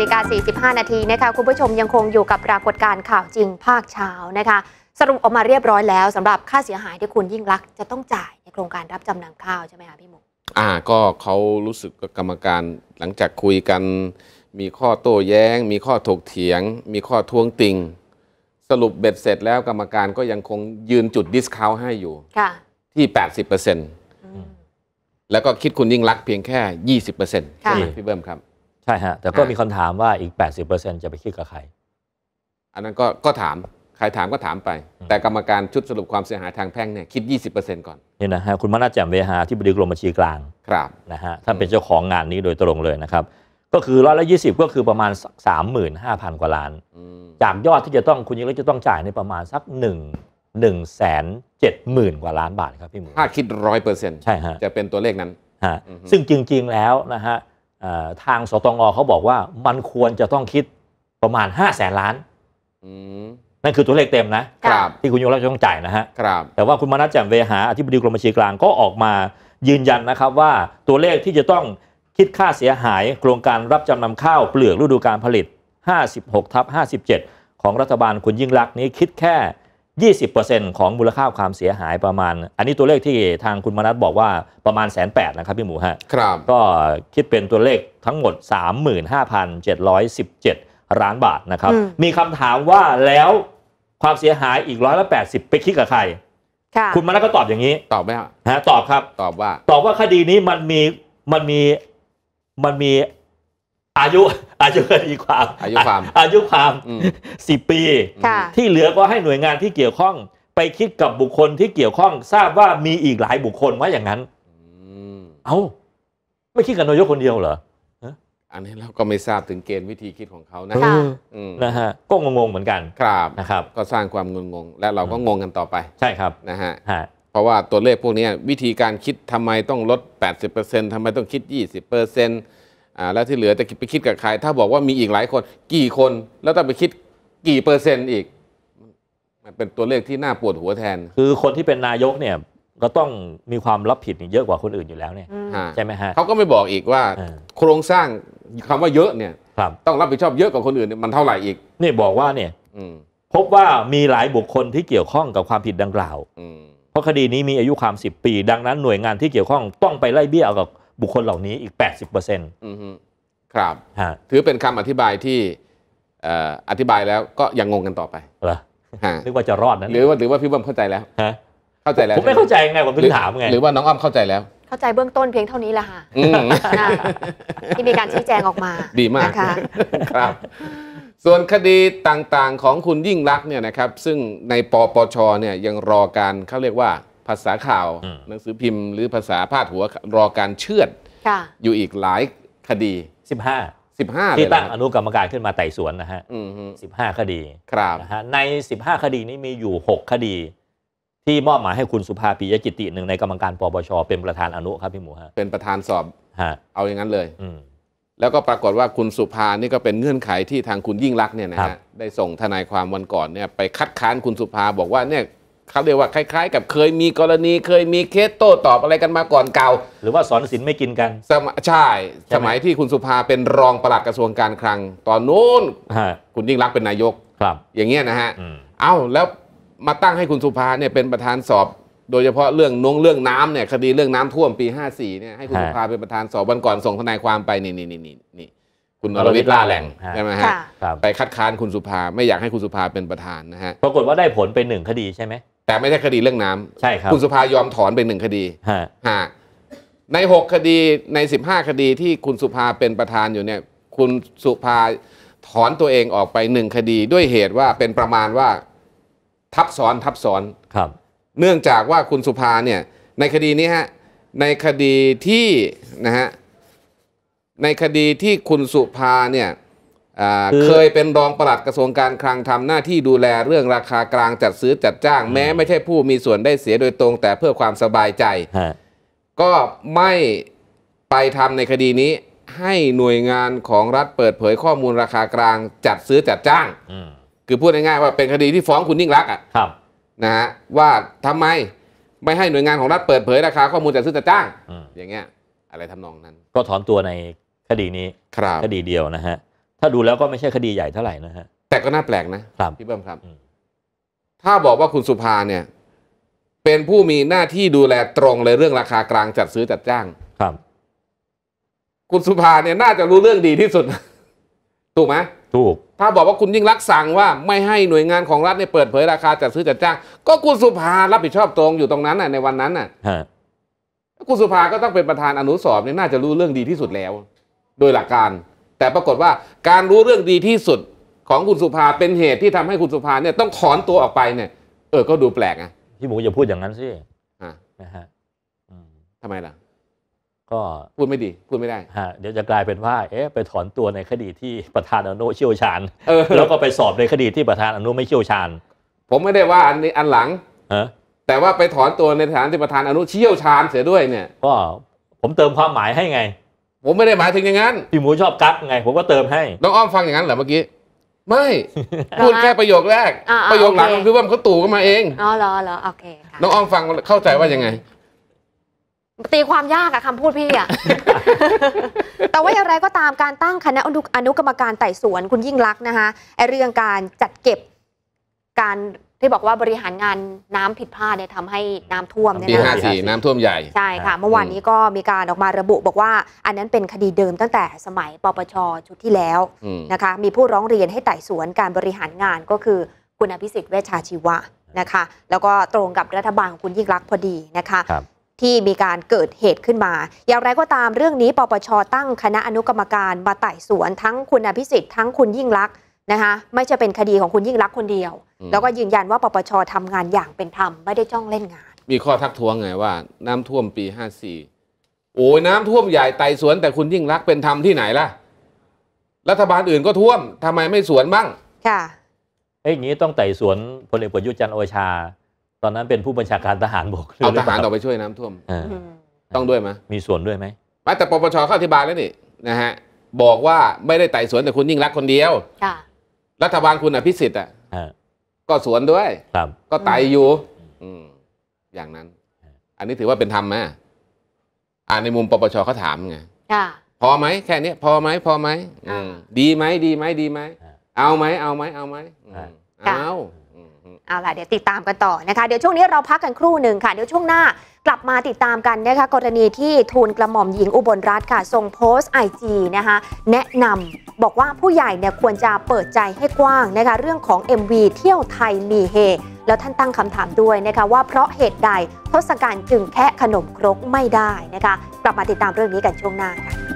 นาฬิกา45 นาทีนะคะคุณผู้ชมยังคงอยู่กับปรากฏการ์ข่าวจริงภาคเช้านะคะสรุปออกมาเรียบร้อยแล้ว สำหรับค่าเสียหายที่คุณยิ่งรักจะต้องจ่ายในโครงการรับจำนำข้าวใช่ไหมคะพี่หมูกอ่าก็เขารู้สึกกรรมการหลังจากคุยกันมีข้อโต้แย้ง มีข้อถกเถียง มีข้อท้วงติงสรุปเบ็ดเสร็จแล้วกรรมการก็ยังคงยืนจุดดิสคาวให้อยู่ที่ 80%ซแล้วก็คิดคุณยิ่งรักเพียงแค่ 20%ใช่ไหมพี่เบิ้มครับใช่ฮะ แต่ก็มีคำถามว่าอีก 80%จะไปคิดกับใคร อันนั้นก็ก็ถาม ใครถามก็ถามไป แต่กรรมการชุดสรุปความเสียหายทางแพ่งเนี่ยคิด 20%ก่อนนี่นะฮะคุณมนัจแจมเวหาที่บดีกรมบัญชีกลางครับนะฮะท่านเป็นเจ้าของงานนี้โดยตรงเลยนะครับ ก็คือร้อยละยี่สิบก็คือประมาณสามมหหื่น้าพันกว่าล้านจากยอดที่จะต้องคุณยิ่งรักจะต้องจ่ายในประมาณสักหนึ่งหนึ่งแสนเจ็ดหมื่นกว่าล้านบาทครับพี่หมูถ้าคิดร้อยเปอร์เซ็นต์ใช่ฮะจะเป็นตัวเลขนั้นฮะซึ่งจริงๆแล้วนะฮะทางสตงเขาบอกว่ามันควรจะต้องคิดประมาณ5้าแสนล้านนั่นคือตัวเลขเต็มนะ ที่คุณยงรักจะต้องจ่ายนะฮะแต่ว่าคุณมานัทแจ่มเวหาอธิบดีกรมบัญชีกลางก็ออกมายืนยันนะครับว่าตัวเลขที่จะต้องคิดค่าเสียหายโครงการรับจำนำข้าวเปลือกฤดูการผลิต 56 ทับ57 ของรัฐบาลคุณยิ่งรักนี้คิดแค่20%ของมูลค่าความเสียหายประมาณอันนี้ตัวเลขที่ทางคุณมนัทบอกว่าประมาณแสนแปดนะครับพี่หมูฮะครับก็คิดเป็นตัวเลขทั้งหมด 35,717ล้านบาทนะครับ มีคำถามว่าแล้วความเสียหายอีกร้อยละแปดสิบไปคิดกับใครคุณมนัทก็ตอบอย่างนี้ตอบไหมฮะตอบครับตอบว่าตอบว่าคดีนี้มันมีมันมีมันมีอายุอายุคดีความอายุความ อายุความสิบปี ที่เหลือก็ให้หน่วยงานที่เกี่ยวข้อง ไปคิดกับบุคคลที่เกี่ยวข้อง ทราบว่ามีอีกหลายบุคคลว่าอย่างนั้นเอ้าไม่คิดกับนายกคนเดียวเหรออันนี้เราก็ไม่ทราบถึงเกณฑ์วิธีคิดของเขานะนะฮะก็งงๆเหมือนกันครับนะครับ ก็สร้างความงงงและเราก็งงกันต่อไป ใช่ครับนะฮะเพราะว่าตัวเลขพวกนี้วิธีการคิดทำไมต้องลด 80%ทำไมต้องคิด20%เอ่าแล้วที่เหลือจะไปคิดกับใครถ้าบอกว่ามีอีกหลายคนกี่คนแล้วต้องไปคิดกี่เปอร์เซ็นต์อีกมันเป็นตัวเลขที่น่าปวดหัวแทน คือคนที่เป็นนายกเนี่ยก็ต้องมีความรับผิดเยอะกว่าคนอื่นอยู่แล้วเนี่ยใช่ไหมฮะเขาก็ไม่บอกอีกว่า โครงสร้างคำว่าเยอะเนี่ยต้องรับผิดชอบเยอะกว่าคนอื่นมันเท่าไหร่อีกนี่บอกว่าเนี่ยพบว่ามีหลายบุคคลที่เกี่ยวข้องกับความผิดดังกล่าว เพราะคดีนี้มีอายุความ 10 ปีดังนั้นหน่วยงานที่เกี่ยวข้องต้องไปไล่เบี้ยเอากับบุคคลเหล่านี้อีก 80%ครับ ถือเป็นคำอธิบายที่อธิบายแล้วก็ยังงงกันต่อไปเหรอนึกว่าจะรอดนะหรือว่าหรือว่าพี่บอมเข้าใจแล้วเข้าใจแล้ว ผมไม่เข้าใจไงผมเพิ่งถามไงหรือว่าน้องอ้อมเข้าใจแล้ว เข้าใจเบื้องต้นเพียงเท่านี้แหละค่ะ ที่มีการชี้แจงออกมา ดีมากครับ ส่วนคดีต่างๆของคุณยิ่งรักเนี่ยนะครับซึ่งในปปช เนี่ยยังรอการเขาเรียกว่าภาษาข่าวหนังสือพิมพ์หรือภาษาพาดหัวรอการเชื่อดอยู่อีกหลายคดี 15 15ที่ตั้งอนุกรรมการขึ้นมาไต่สวนนะฮะ 15 คดีครับนะฮะใน 15 คดีนี้มีอยู่ 6 คดี ที่มอบหมายให้คุณสุภาปียกิติหนึ่งในกรรมการปปช เป็นประธานอนุครับพี่หมูฮะเป็นประธานสอบฮะเอาอย่างนั้นเลย แล้วก็ปรากฏว่าคุณสุภานี่ก็เป็นเงื่อนไขที่ทางคุณยิ่งรักเนี่ยนะฮะได้ส่งทนายความวันก่อนเนี่ยไปคัดค้านคุณสุภาบอกว่าเนี่ยเขาเรียกว่าคล้ายๆกับเคยมีกรณีเคยมีเคสโต้ตอบอะไรกันมาก่อนเก่าหรือว่าสอนศิลป์ไม่กินกันสมใช่สมัยที่คุณสุภาเป็นรองปลัดกระทรวงการคลัง ตอนนู้นคุณยิ่งรักเป็นนายกครับอย่างเงี้ยนะฮะอเอ้าแล้วมาตั้งให้คุณสุภาเนี่ยเป็นประธานสอบ โดยเฉพาะเรื่องนงเรื่องน้ำเนี่ยคดีเรื่องน้ำท่วมปี54เนี่ยให้คุณสุภาเป็นประธานสอบวันก่อนส่งทนายความไปนี่นี่นี่นี่นี่คุณอรวิทย์ล่าแหล่งใช่ไหมฮะครับไปคัดค้านคุณสุภาไม่อยากให้คุณสุภาเป็นประธานนะฮะปรากฏว่าได้ผลเป็นหนึ่งคดีใช่ไหมแต่ไม่ใช่คดีเรื่องน้ำใช่ครับคุณสุภายอมถอนไปหนึ่งคดีฮะใน 6 คดีใน 15 คดีที่คุณสุภาเป็นประธานอยู่เนี่ย คุณสุภาถอนตัวเองออกไปหนึ่งคดีด้วยเหตุว่าเป็นประมาณว่าทับซ้อนทับซ้อนครับ เนื่องจากว่าคุณสุภาเนี่ยในคดีนี้ฮะในคดีที่นะฮะในคดีที่คุณสุภาเนี่ยเคยเป็นรองปลัดกระทรวงการคลังทำหน้าที่ดูแลเรื่องราคากลางจัดซื้อจัดจ้าง แม้ไม่ใช่ผู้มีส่วนได้เสียโดยตรงแต่เพื่อความสบายใจ ก็ไม่ไปทำในคดีนี้ให้หน่วยงานของรัฐเปิดเผยข้อมูลราคากลางจัดซื้อจัดจ้างคือพูดง่ายๆว่าเป็นคดีที่ฟ้องคุณยิ่งรักอ่ะนะฮะว่าทำไมไม่ให้หน่วยงานของรัฐเปิดเผยราคาข้อมูลจัดซื้อจัดจ้าง อย่างเงี้ยอะไรทำนองนั้น ก็ถอนตัวในคดีนี้คดีเดียวนะฮะถ้าดูแล้วก็ไม่ใช่คดีใหญ่เท่าไหร่นะฮะแต่ก็น่าแปลกนะครับพี่เบิ้มครับ ถ้าบอกว่าคุณสุภาเนี่ย เป็นผู้มีหน้าที่ดูแลตรงเลยเรื่องราคากลางจัดซื้อจัดจ้าง ครับ คุณสุภาเนี่ยน่าจะรู้เรื่องดีที่สุดถูกไหมถูก ถ้าบอกว่าคุณยิ่งรักสั่งว่า ไม่ให้หน่วยงานของรัฐเนี่ยเปิดเผยราคาจัดซื้อจัดจ้าง ก็คุณสุภารับผิดชอบตรงอยู่ตรงนั้นน่ะในวันนั้นน่ะคุณสุภาก็ต้องเป็นประธานอนุสอบเนี่ยน่าจะรู้เรื่องดีที่สุดแล้ว โดยหลักการแต่ปรากฏว่าการรู้เรื่องดีที่สุดของคุณสุภา เป็นเหตุที่ทำให้คุณสุภาเนี่ยต้องถอนตัวออกไปเนี่ย เออก็ดูแปลกนะพี่หมูอย่าพูดอย่างนั้นสินะฮะทำไมล่ะ ก็พูดไม่ดีพูดไม่ได้ฮะเดี๋ยวจะกลายเป็นว่าเอ๊ะไปถอนตัวในคดีที่ประธานอนุเชี่ยวชาญแล้วก็ไปสอบในคดีที่ประธานอนุไม่เชี่ยวชาญ ผมไม่ได้ว่าอันนี้อันหลังแต่ว่าไปถอนตัวในฐานที่ประธานอนุเชี่ยวชาญ เสียด้วยเนี่ยก็ผมเติมความหมายให้ไงผมไม่ได้หมายถึงอย่างนั้นพี่หมูชอบกักไงผมก็เติมให้ น้องอ้อมฟังอย่างนั้นเหรอเมื่อกี้ไม่ พูดแค่ประโยคแรกประโยคหลังคือว่ามันเขาตู่กันมาเองอ๋อเหรอเหรอโอเคค่ะน้องอ้อมฟังเข้าใจว่ายังไง ตีความยากอะคำพูดพี่อะแต่ว่าอย่างไรก็ตามการตั้งคณะอนุกรรมการไต่สวนคุณยิ่งลักษณ์นะคะเรื่องการจัดเก็บการที่บอกว่าบริหารงานน้ำผิดพลาดเนี่ยทำให้น้ำท่วมเนี่ยปีห้าสี่น้ำท่วมใหญ่ ใช่ค่ะ เมื่อวานนี้ก็มีการออกมาระบุบอกว่า อันนั้นเป็นคดีเดิมตั้งแต่สมัยปปชชุดที่แล้วนะคะ มีผู้ร้องเรียนให้ไต่สวนการบริหารงานก็คือคุณอภิสิทธิ์เวชชาชีวะนะคะ แล้วก็ตรงกับรัฐบาลของคุณยิ่งรักพอดีนะคะที่มีการเกิดเหตุขึ้นมา อย่างไรก็ตามเรื่องนี้ปปชตั้งคณะอนุกรรมการมาไต่สวนทั้งคุณอภิสิทธิ์ทั้งคุณยิ่งรักนะคะไม่ใช่เป็นคดีของคุณยิ่งรักคนเดียวแล้วก็ยืนยันว่าปปชทำงานอย่างเป็นธรรม ไม่ได้จ้องเล่นงาน มีข้อทักท้วงไงว่า น้ำท่วมปีห้าสี่โอ้ยน้ำท่วมใหญ่ไต่สวนแต่คุณยิ่งรักเป็นธรรมที่ไหนล่ะ รัฐบาลอื่นก็ท่วม ทำไมไม่สวนบ้างค่ะไอ้อย่างนี้ต้องไต่สวนพลเอกประยุทธ์จันโอชา ตอนนั้นเป็นผู้บัญชาการทหารบกเอาทหารออกไปช่วยน้ำท่วมต้องด้วยไหมมีส่วนด้วยไหมแต่ปปชเขาอธิบายแล้วนี่นะฮะบอกว่าไม่ได้ไต่สวนแต่คุณยิ่งรักคนเดียวรัฐบาลคุณอภิสิทธิ์อ่ะก็สวนด้วย ครับ ก็ไตอยู่ อืมอย่างนั้น อันนี้ถือว่าเป็นธรรมไหม อ่า ในมุมปปชเขาถามไงพอไหม แค่นี้พอไหม พอไหม ดีไหม ดีไหมดีไหม เอาไหม เอาไหมเอาไหมเอาเอาล่ะ เดี๋ยวติดตามกันต่อนะคะ เดี๋ยวช่วงนี้เราพักกันครู่หนึ่งค่ะ เดี๋ยวช่วงหน้ากลับมาติดตามกันนะคะ กรณีที่ทูลกระหม่อมหญิงอุบลรัตน์ค่ะ ทรงโพสต์ไอจีนะคะแนะนำบอกว่าผู้ใหญ่เนี่ยควรจะเปิดใจให้กว้างนะคะ เรื่องของ MV เที่ยวไทยมีเฮ แล้วท่านตั้งคำถามด้วยนะคะว่าเพราะเหตุใดทศกัณฐ์จึงแค่ขนมครกไม่ได้นะคะกลับมาติดตามเรื่องนี้กันช่วงหน้าค่ะ